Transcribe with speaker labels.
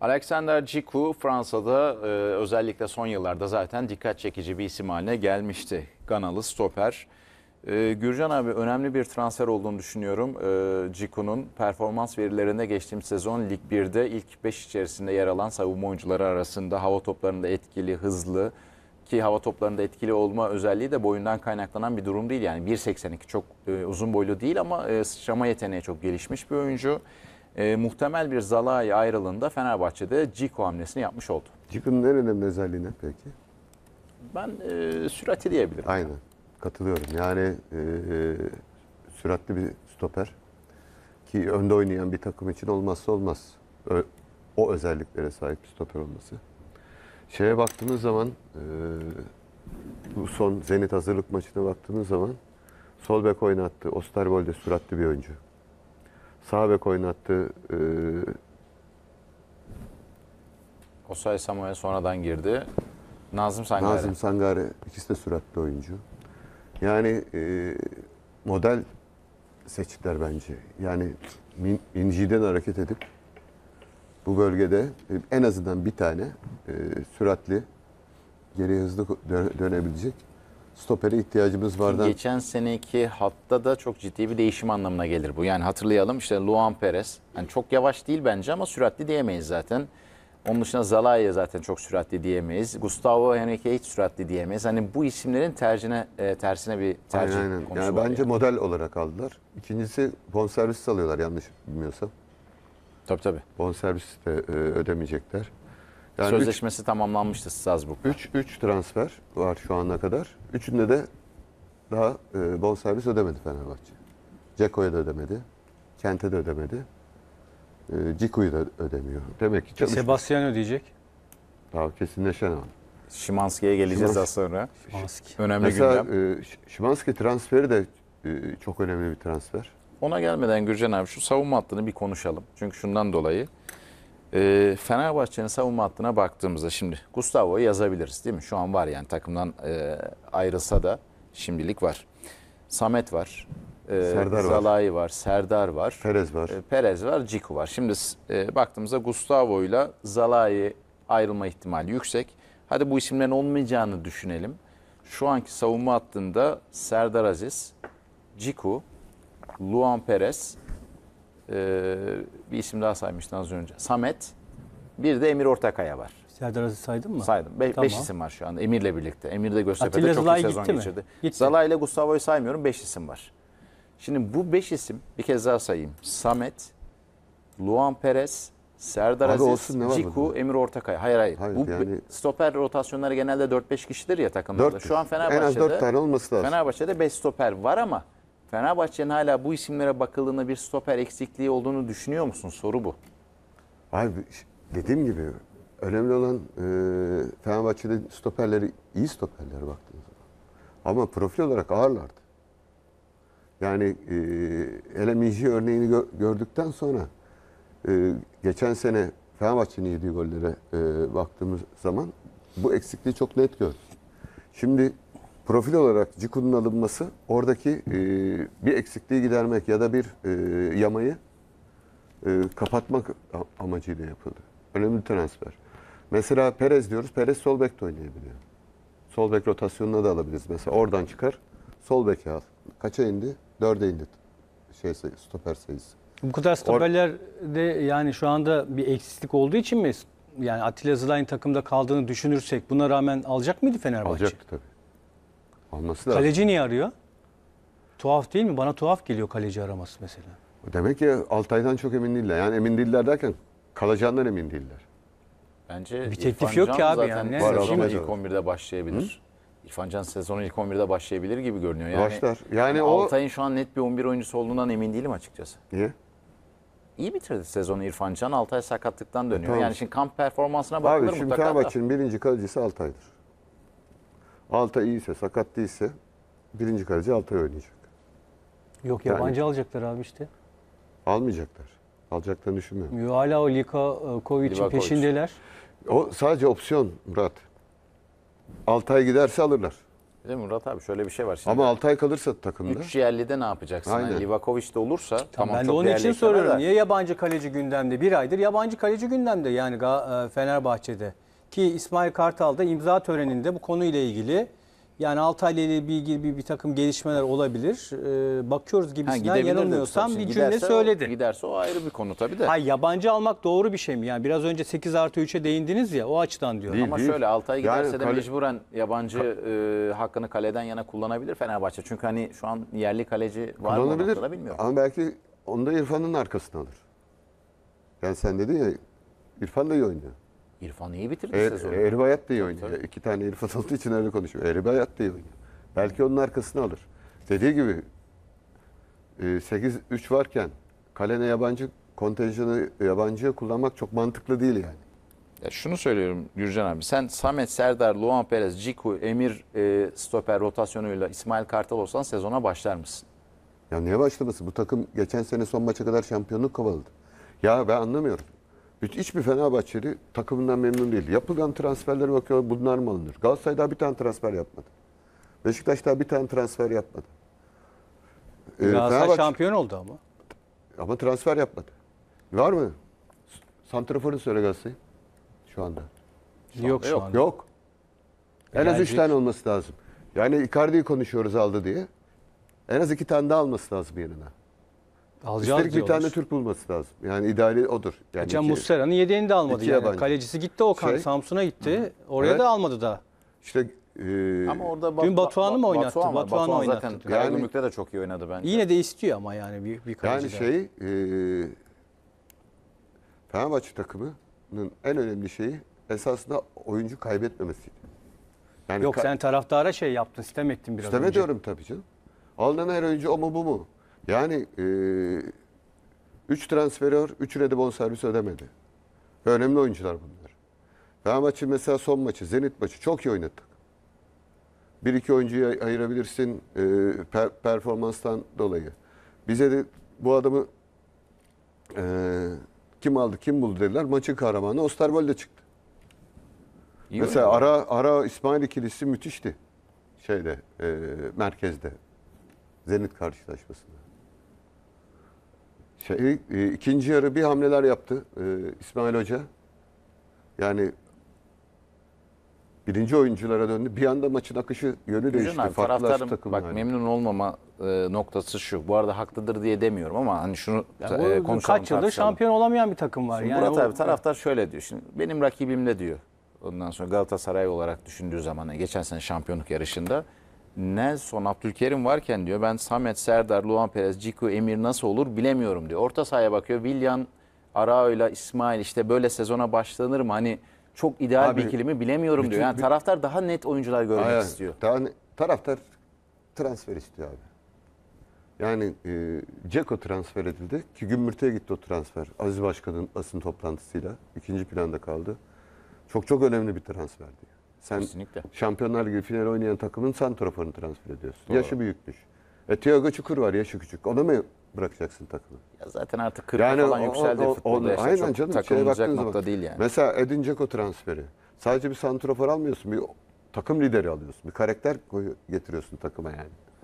Speaker 1: Alexander Ciku Fransa'da e, özellikle son yıllarda zaten dikkat çekici bir isim haline gelmişti. Ganalı stoper. E, Gürcan abi önemli bir transfer olduğunu düşünüyorum. E, Ciku'nun performans verilerinde geçtiğim sezon Lig 1'de ilk 5 içerisinde yer alan savunma oyuncuları arasında hava toplarında etkili, hızlı ki hava toplarında etkili olma özelliği de boyundan kaynaklanan bir durum değil. Yani 1.82 çok e, uzun boylu değil ama e, sıçrama yeteneği çok gelişmiş bir oyuncu e, muhtemel bir Zalai ayrılığında Fenerbahçe'de Ciko hamlesini yapmış oldu. Ciko'nun en önemli özelliği ne peki? Ben e, sürati diyebilirim. Aynen.
Speaker 2: Katılıyorum. Yani e, e, süratli bir stoper ki önde oynayan bir takım için olmazsa olmaz. Ö, o özelliklere sahip bir stoper olması. Şeye baktığımız zaman e, bu son Zenit hazırlık maçına baktığımız zaman sol bek oynattı. Osterwold'e süratli bir oyuncu sağ bek oynattı. E,
Speaker 1: Osay Samuel sonradan girdi. Nazım Sangare. Nazım
Speaker 2: Sangare. ikisi de süratli oyuncu. Yani e, model seçtiler bence. Yani min, İnci'den hareket edip bu bölgede e, en azından bir tane e, süratli geri hızlı dö dönebilecek stopere ihtiyacımız vardı.
Speaker 1: Geçen seneki hatta da çok ciddi bir değişim anlamına gelir bu. Yani hatırlayalım işte Luan Perez. Yani çok yavaş değil bence ama süratli diyemeyiz zaten. Onun dışında Zalai'ye zaten çok süratli diyemeyiz. Gustavo Henrique hiç süratli diyemeyiz. Hani bu isimlerin tercine e, tersine bir tercih aynen, aynen. konusu yani var. Bence yani.
Speaker 2: model olarak aldılar. İkincisi bonservis alıyorlar yanlış bilmiyorsam. Tabii tabii. Bonservis de e, ödemeyecekler. Yani Sözleşmesi
Speaker 1: üç, tamamlanmıştı Strasbourg'da.
Speaker 2: 3 3 transfer var şu ana kadar. Üçünde de daha e, servis ödemedi Fenerbahçe. Ceko'ya da ödemedi. Kent'e de ödemedi. E, Ciku'yu da ödemiyor. Demek ki e, çalışmış.
Speaker 3: Sebastian ödeyecek.
Speaker 2: Daha kesinleşen ama. Şimanski'ye geleceğiz Şimanski. daha sonra. Şimanski. Önemli Mesela, gündem. Mesela Şimanski transferi de e, çok önemli bir transfer.
Speaker 1: Ona gelmeden Gürcan abi şu savunma hattını bir konuşalım. Çünkü şundan dolayı ee, Fenerbahçe'nin savunma hattına baktığımızda şimdi Gustavo'yu yazabiliriz değil mi? Şu an var yani takımdan e, ayrılsa da şimdilik var. Samet var. E, Serdar Zalai var. var. Serdar var. Perez var. E, Perez var, Ciku var. Şimdi baktığımızda Gustavo'yla Zalai ayrılma ihtimali yüksek. Hadi bu isimlerin olmayacağını düşünelim. Şu anki savunma hattında Serdar Aziz, Ciku, Luan Perez, ee, bir isim daha saymıştın az önce. Samet. Bir de Emir Ortakaya var. Serdar Aziz saydın mı? Saydım. Be tamam. Beş isim var şu anda Emir'le birlikte. Emir de Göztepe'de çok iyi sezon mi? geçirdi. Gitti. Zala ile Gustavo'yu saymıyorum. Beş isim var. Şimdi bu beş isim bir kez daha sayayım. Samet, Luan Perez, Serdar Abi Aziz, Ciku, Emir Ortakaya. Hayır hayır. hayır bu yani... stoper rotasyonları genelde 4-5 kişidir ya takımlarda. 4 Şu an Fenerbahçe'de en az 4 tane olması lazım. Fenerbahçe'de 5 stoper var ama Fenerbahçe'nin hala bu isimlere bakıldığında bir stoper eksikliği olduğunu düşünüyor musun? Soru bu.
Speaker 2: Abi dediğim gibi önemli olan e, Fenerbahçe'de stoperleri iyi stoperler baktığınız zaman. Ama profil olarak ağırlardı. Yani e, hele örneğini gö gördükten sonra e, geçen sene Fenerbahçe'nin yediği gollere e, baktığımız zaman bu eksikliği çok net gördük. Şimdi profil olarak Cikun'un alınması oradaki e, bir eksikliği gidermek ya da bir e, yamayı e, kapatmak amacıyla yapıldı. Önemli transfer. Mesela Perez diyoruz. Perez sol bek oynayabiliyor. Sol bek rotasyonuna da alabiliriz. Mesela oradan çıkar. Sol beke al. Kaça indi? Dörde indi. Şey, stoper sayısı.
Speaker 3: Bu kadar stoperler de yani şu anda bir eksiklik olduğu için mi? Yani Atilla Zılay'ın takımda kaldığını düşünürsek buna rağmen alacak mıydı Fenerbahçe?
Speaker 2: Alacaktı tabii. Olması lazım. Kaleci
Speaker 3: niye arıyor? Tuhaf değil mi? Bana tuhaf geliyor kaleci araması mesela.
Speaker 2: Demek ki Altay'dan çok emin değiller. Yani emin değiller derken kalacağından emin değiller.
Speaker 1: Bence Bir teklif İrfan yok Can ki abi zaten yani. Ne? Var, Sezonu ilk 11'de başlayabilir. İrfan Can sezonu ilk 11'de başlayabilir gibi görünüyor. Yani, Başlar. Yani, yani o- Altay'ın şu an net bir 11 oyuncusu olduğundan emin değilim açıkçası. Niye? İyi bitirdi sezonu İrfan Can. Altay sakatlıktan dönüyor. E, tamam. Yani şimdi kamp performansına Abi şimdi mutlaka da.
Speaker 2: birinci kalecisi Altay'dır. Altay iyiyse, sakat değilse birinci kaleci Altay oynayacak. Yok Yani- yabancı
Speaker 3: alacaklar abi işte.
Speaker 2: Almayacaklar. Alacaklarını düşünmüyorum.
Speaker 3: Yo, Hala o Lika e, Kovic'in
Speaker 2: peşindeler. O sadece opsiyon Murat. Altay giderse alırlar.
Speaker 1: Değil mi Murat abi? Şöyle bir şey var. Şimdi Ama
Speaker 3: Altay kalırsa takımda. 3
Speaker 1: yerlide ne yapacaksın? Hani Aynen. Hani Livakovic de olursa tamam ben de onun için soruyorum. Niye
Speaker 3: yabancı kaleci gündemde? Bir aydır yabancı kaleci gündemde yani e, Fenerbahçe'de. Ki İsmail Kartal da imza töreninde bu konuyla ilgili yani Altaylı ile ilgili bir, bir takım gelişmeler olabilir. Ee, bakıyoruz gibisinden gidebilir yanılmıyorsam tabii. bir cümle Giderse
Speaker 1: o- Giderse o ayrı bir konu tabii
Speaker 3: de. Hayır yabancı almak doğru bir şey mi? Yani biraz önce 8 artı 3'e değindiniz ya o açıdan diyorum. Değil. Ama şöyle Altay Yani de kale-
Speaker 1: mecburen yabancı e, hakkını kaleden yana kullanabilir Fenerbahçe. Çünkü hani şu an yerli kaleci var mı Kullanabilir. bilmiyorum.
Speaker 2: Ama belki onu da İrfan'ın arkasına alır. Yani sen dedin ya İrfan da iyi oynuyor.
Speaker 1: İrfan iyi bitirdi e, sezonu. Erbi
Speaker 2: Hayat da iyi oynuyor. Tabii. İki tane İrfan olduğu için öyle konuşuyor. Erbi Hayat da iyi oynuyor. Belki onun arkasını alır. Dediği gibi 8-3 e, varken kalene yabancı kontenjanı yabancıya kullanmak çok mantıklı değil yani.
Speaker 1: Ya şunu söylüyorum Gürcan abi. Sen Samet, Serdar, Luan Perez, Ciku, Emir e, stoper rotasyonuyla İsmail Kartal olsan sezona başlar mısın?
Speaker 2: Ya niye başlaması? Bu takım geçen sene son maça kadar şampiyonluk kovaladı. Ya ben anlamıyorum. Hiçbir Fenerbahçeli takımından memnun değil. Yapılan transferlere bakıyor bunlar mı alınır? Galatasaray daha bir tane transfer yapmadı. Beşiktaş daha bir tane transfer yapmadı. Ee, Galatasaray Fenerbahçe...
Speaker 3: şampiyon oldu ama.
Speaker 2: Ama transfer yapmadı. Var mı? Santrafor'u söyle Galatasaray. Şu anda. yok şu yok. anda. Yok. En az üç tane olması lazım. Yani Icardi'yi konuşuyoruz aldı diye. En az iki tane daha alması lazım yanına.
Speaker 3: Alacağız Üstelik bir diyorlar. tane
Speaker 2: Türk bulması lazım. Yani ideali odur. Yani Can iki- Muslera'nın yedeğini de almadı iki
Speaker 3: yani. Kalecisi gitti Okan Şey- Samsun'a gitti. Oraya Evet. da almadı
Speaker 1: da. İşte e, Ama orada Bat- Dün Batuhan'ı mı oynattı? Batuhan, var. Batuhan'ı Batuhan zaten oynattı. Karagümrük'te de çok iyi oynadı bence.
Speaker 3: Yine de istiyor ama yani
Speaker 2: bir, bir kaleci yani şey e, Fenerbahçe takımının en önemli şeyi esasında oyuncu kaybetmemesi. Yani Yok ka- sen
Speaker 3: taraftara şey yaptın, sistem ettin biraz önce. İstemediyorum tabii canım.
Speaker 2: Alınan her oyuncu o mu bu mu? Yani 3 e, transferör, 3'üne de bonservis ödemedi. Ve önemli oyuncular bunlar. maçı mesela son maçı, Zenit maçı çok iyi oynattık. Bir iki oyuncuyu ayırabilirsin e, per, performanstan dolayı. Bize de bu adamı e, kim aldı, kim buldu dediler. Maçın kahramanı Osterwold'e çıktı. İyi mesela ara ara İsmail ikilisi müthişti şeyde e, merkezde Zenit karşılaşmasında. Şey, e, ikinci yarı bir hamleler yaptı e, İsmail Hoca. Yani birinci oyunculara döndü. Bir anda maçın akışı
Speaker 1: yönü değişti. Abi, farklılaştı takım. Bak yani. memnun olmama e, noktası şu. Bu arada haklıdır diye demiyorum ama hani şunu yani e, konuşalım. Kaç yıldır şampiyon
Speaker 3: olamayan bir takım var. Şimdi yani Murat o, abi taraftar
Speaker 1: şöyle diyor. Şimdi benim rakibim de diyor. Ondan sonra Galatasaray olarak düşündüğü zaman geçen sene şampiyonluk yarışında Nelson Abdülkerim varken diyor ben Samet, Serdar, Luan Perez, Ciku, Emir nasıl olur bilemiyorum diyor. Orta sahaya bakıyor. Villan, Arao'yla İsmail işte böyle sezona başlanır mı? Hani çok ideal Abi, bir ikilimi bilemiyorum bütün, diyor. Yani taraftar daha net oyuncular görmek aynen, istiyor. Daha, taraftar
Speaker 2: transfer istiyor abi. Yani e, Ceko transfer edildi ki Gümbürt'e gitti o transfer. Aziz Başkan'ın basın toplantısıyla ikinci planda kaldı. Çok çok önemli bir transferdi. Sen Kesinlikle. Şampiyonlar Ligi final oynayan takımın santraforunu transfer ediyorsun. Doğru. Yaşı büyükmüş. E Thiago Çukur var yaşı küçük. Ona mı bırakacaksın takımı? Ya zaten artık 40 yani falan o, yükseldi o, o, futbolda. Işte aynen çok canım. Takılmayacak nokta zaman. değil yani. Mesela Edin Dzeko transferi. Sadece bir santrafor almıyorsun. Bir takım lideri alıyorsun. Bir karakter getiriyorsun takıma yani.